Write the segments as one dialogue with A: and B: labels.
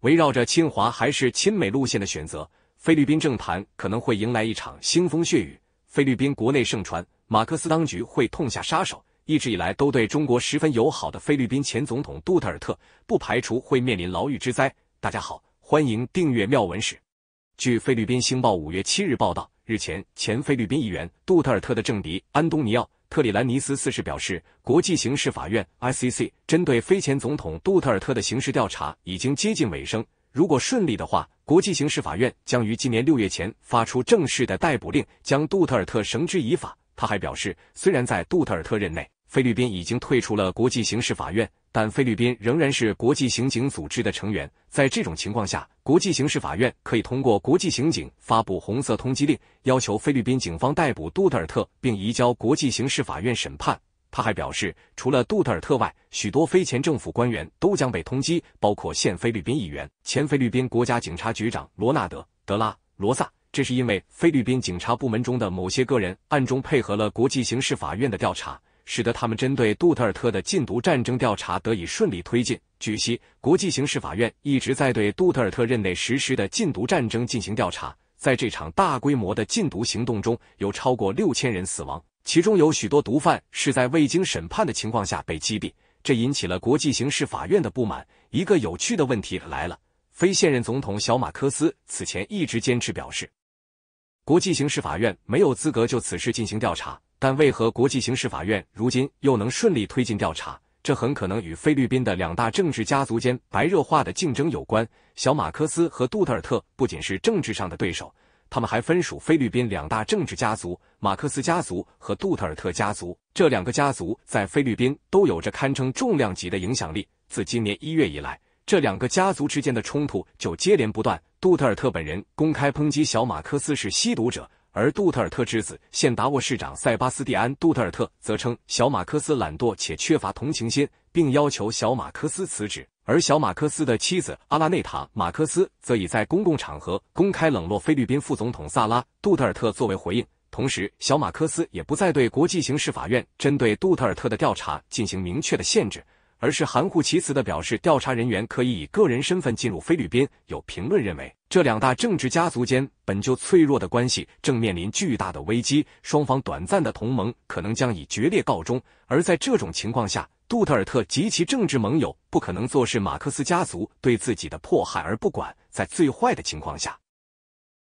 A: 围绕着亲华还是亲美路线的选择，菲律宾政坛可能会迎来一场腥风血雨。菲律宾国内盛传，马克思当局会痛下杀手。一直以来都对中国十分友好的菲律宾前总统杜特尔特，不排除会面临牢狱之灾。大家好，欢迎订阅妙文史。据菲律宾星报五月七日报道，日前，前菲律宾议员杜特尔特的政敌安东尼奥。特里兰尼斯四世表示，国际刑事法院 （ICC） 针对非前总统杜特尔特的刑事调查已经接近尾声。如果顺利的话，国际刑事法院将于今年六月前发出正式的逮捕令，将杜特尔特绳之以法。他还表示，虽然在杜特尔特任内，菲律宾已经退出了国际刑事法院。但菲律宾仍然是国际刑警组织的成员，在这种情况下，国际刑事法院可以通过国际刑警发布红色通缉令，要求菲律宾警方逮捕杜特尔特，并移交国际刑事法院审判。他还表示，除了杜特尔特外，许多非前政府官员都将被通缉，包括现菲律宾议员、前菲律宾国家警察局长罗纳德·德拉罗萨。这是因为菲律宾警察部门中的某些个人暗中配合了国际刑事法院的调查。使得他们针对杜特尔特的禁毒战争调查得以顺利推进。据悉，国际刑事法院一直在对杜特尔特任内实施的禁毒战争进行调查。在这场大规模的禁毒行动中，有超过六千人死亡，其中有许多毒贩是在未经审判的情况下被击毙，这引起了国际刑事法院的不满。一个有趣的问题来了：非现任总统小马科斯此前一直坚持表示，国际刑事法院没有资格就此事进行调查。但为何国际刑事法院如今又能顺利推进调查？这很可能与菲律宾的两大政治家族间白热化的竞争有关。小马克思和杜特尔特不仅是政治上的对手，他们还分属菲律宾两大政治家族——马克思家族和杜特尔特家族。这两个家族在菲律宾都有着堪称重量级的影响力。自今年一月以来，这两个家族之间的冲突就接连不断。杜特尔特本人公开抨击小马克思是吸毒者。而杜特尔特之子、现达沃市长塞巴斯蒂安·杜特尔特则称小马克思懒惰且缺乏同情心，并要求小马克思辞职。而小马克思的妻子阿拉内塔·马克思则已在公共场合公开冷落菲律宾副总统萨拉·杜特尔特作为回应。同时，小马克思也不再对国际刑事法院针对杜特尔特的调查进行明确的限制。而是含糊其辞的表示，调查人员可以以个人身份进入菲律宾。有评论认为，这两大政治家族间本就脆弱的关系正面临巨大的危机，双方短暂的同盟可能将以决裂告终。而在这种情况下，杜特尔特及其政治盟友不可能坐视马克思家族对自己的迫害而不管。在最坏的情况下，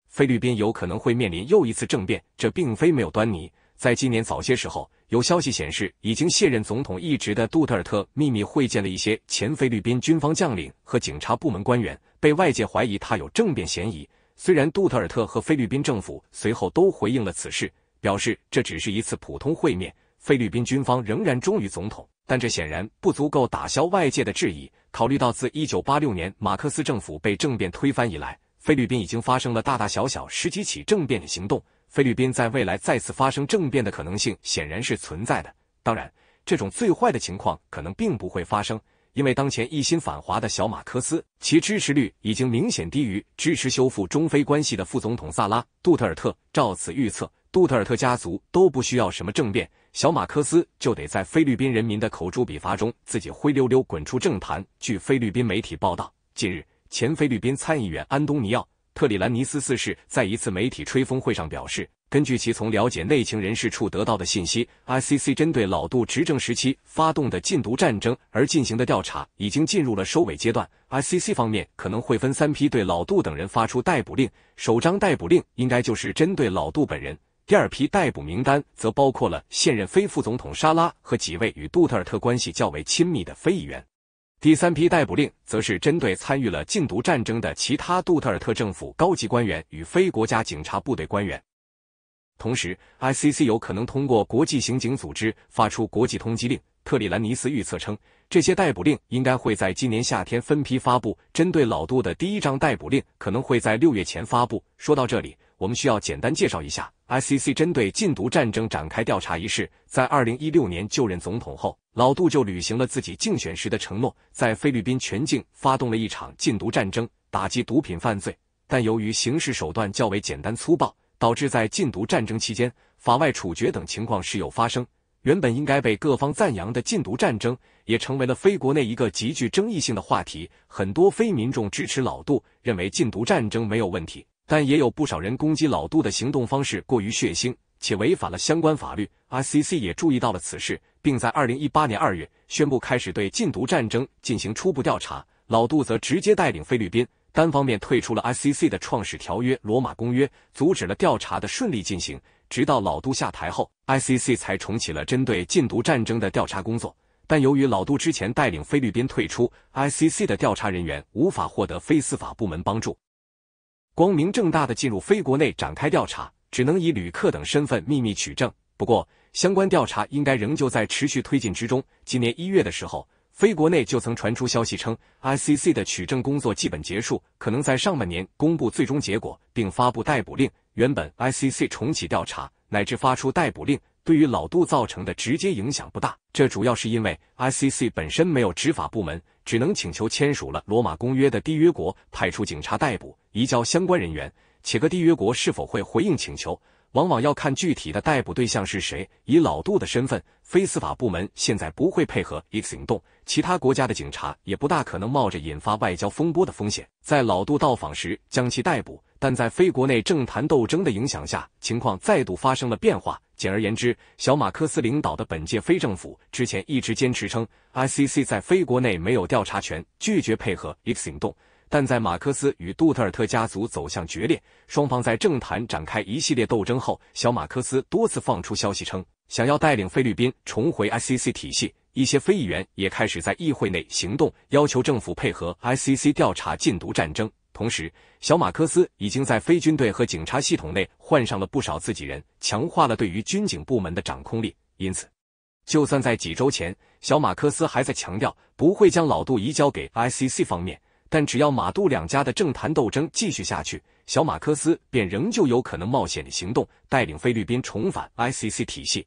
A: 菲律宾有可能会面临又一次政变，这并非没有端倪。在今年早些时候，有消息显示，已经卸任总统一职的杜特尔特秘密会见了一些前菲律宾军方将领和警察部门官员，被外界怀疑他有政变嫌疑。虽然杜特尔特和菲律宾政府随后都回应了此事，表示这只是一次普通会面，菲律宾军方仍然忠于总统，但这显然不足够打消外界的质疑。考虑到自一九八六年马克思政府被政变推翻以来，菲律宾已经发生了大大小小十几起政变的行动。菲律宾在未来再次发生政变的可能性显然是存在的。当然，这种最坏的情况可能并不会发生，因为当前一心反华的小马克思其支持率已经明显低于支持修复中非关系的副总统萨拉·杜特尔特。照此预测，杜特尔特家族都不需要什么政变，小马克思就得在菲律宾人民的口诛笔伐中自己灰溜溜滚出政坛。据菲律宾媒体报道，近日前菲律宾参议员安东尼奥。特里兰尼斯四世在一次媒体吹风会上表示，根据其从了解内情人士处得到的信息，I C C 针对老杜执政时期发动的禁毒战争而进行的调查已经进入了收尾阶段。I C C 方面可能会分三批对老杜等人发出逮捕令，首张逮捕令应该就是针对老杜本人，第二批逮捕名单则包括了现任非副总统沙拉和几位与杜特尔特关系较为亲密的非议员。第三批逮捕令则是针对参与了禁毒战争的其他杜特尔特政府高级官员与非国家警察部队官员。同时，ICC 有可能通过国际刑警组织发出国际通缉令。特里兰尼斯预测称，这些逮捕令应该会在今年夏天分批发布。针对老杜的第一张逮捕令可能会在六月前发布。说到这里。我们需要简单介绍一下，ICC 针对禁毒战争展开调查一事。在二零一六年就任总统后，老杜就履行了自己竞选时的承诺，在菲律宾全境发动了一场禁毒战争，打击毒品犯罪。但由于刑事手段较为简单粗暴，导致在禁毒战争期间，法外处决等情况时有发生。原本应该被各方赞扬的禁毒战争，也成为了非国内一个极具争议性的话题。很多非民众支持老杜，认为禁毒战争没有问题。但也有不少人攻击老杜的行动方式过于血腥，且违反了相关法律。ICC 也注意到了此事，并在二零一八年二月宣布开始对禁毒战争进行初步调查。老杜则直接带领菲律宾单方面退出了 ICC 的创始条约《罗马公约》，阻止了调查的顺利进行。直到老杜下台后，ICC 才重启了针对禁毒战争的调查工作。但由于老杜之前带领菲律宾退出 ICC 的调查人员无法获得非司法部门帮助。光明正大的进入非国内展开调查，只能以旅客等身份秘密取证。不过，相关调查应该仍旧在持续推进之中。今年一月的时候，非国内就曾传出消息称，ICC 的取证工作基本结束，可能在上半年公布最终结果并发布逮捕令。原本 ICC 重启调查，乃至发出逮捕令。对于老杜造成的直接影响不大，这主要是因为 I C C 本身没有执法部门，只能请求签署了罗马公约的缔约国派出警察逮捕、移交相关人员，且各缔约国是否会回应请求。往往要看具体的逮捕对象是谁。以老杜的身份，非司法部门现在不会配合 X 行动，其他国家的警察也不大可能冒着引发外交风波的风险，在老杜到访时将其逮捕。但在非国内政坛斗争的影响下，情况再度发生了变化。简而言之，小马克思领导的本届非政府之前一直坚持称，ICC 在非国内没有调查权，拒绝配合 X 行动。但在马克思与杜特尔特家族走向决裂，双方在政坛展开一系列斗争后，小马克思多次放出消息称想要带领菲律宾重回 ICC 体系。一些非议员也开始在议会内行动，要求政府配合 ICC 调查禁毒战争。同时，小马克思已经在非军队和警察系统内换上了不少自己人，强化了对于军警部门的掌控力。因此，就算在几周前，小马克思还在强调不会将老杜移交给 ICC 方面。但只要马杜两家的政坛斗争继续下去，小马克思便仍旧有可能冒险的行动，带领菲律宾重返 ICC 体系，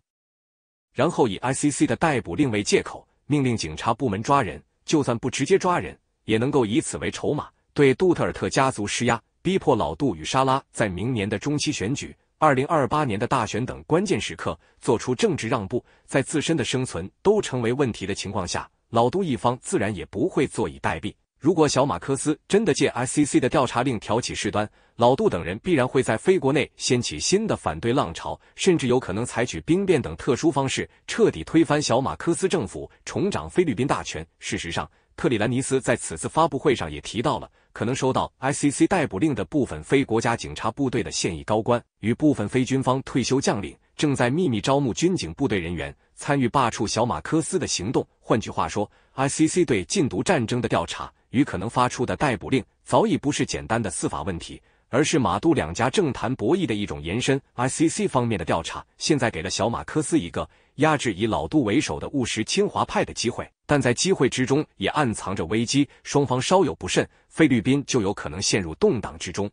A: 然后以 ICC 的逮捕令为借口，命令警察部门抓人。就算不直接抓人，也能够以此为筹码，对杜特尔特家族施压，逼迫老杜与莎拉在明年的中期选举、二零二八年的大选等关键时刻做出政治让步。在自身的生存都成为问题的情况下，老杜一方自然也不会坐以待毙。如果小马克思真的借 ICC 的调查令挑起事端，老杜等人必然会在非国内掀起新的反对浪潮，甚至有可能采取兵变等特殊方式，彻底推翻小马克思政府，重掌菲律宾大权。事实上，特里兰尼斯在此次发布会上也提到了，可能收到 ICC 逮捕令的部分非国家警察部队的现役高官，与部分非军方退休将领正在秘密招募军警部队人员。参与罢黜小马科斯的行动，换句话说，I C C 对禁毒战争的调查与可能发出的逮捕令，早已不是简单的司法问题，而是马杜两家政坛博弈的一种延伸。I C C 方面的调查现在给了小马科斯一个压制以老杜为首的务实亲华派的机会，但在机会之中也暗藏着危机。双方稍有不慎，菲律宾就有可能陷入动荡之中。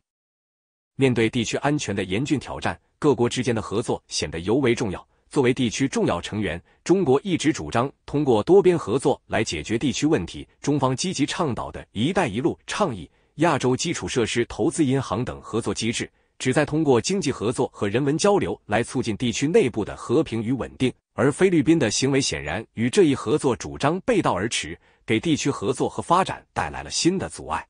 A: 面对地区安全的严峻挑战，各国之间的合作显得尤为重要。作为地区重要成员，中国一直主张通过多边合作来解决地区问题。中方积极倡导的一带一路倡议、亚洲基础设施投资银行等合作机制，旨在通过经济合作和人文交流来促进地区内部的和平与稳定。而菲律宾的行为显然与这一合作主张背道而驰，给地区合作和发展带来了新的阻碍。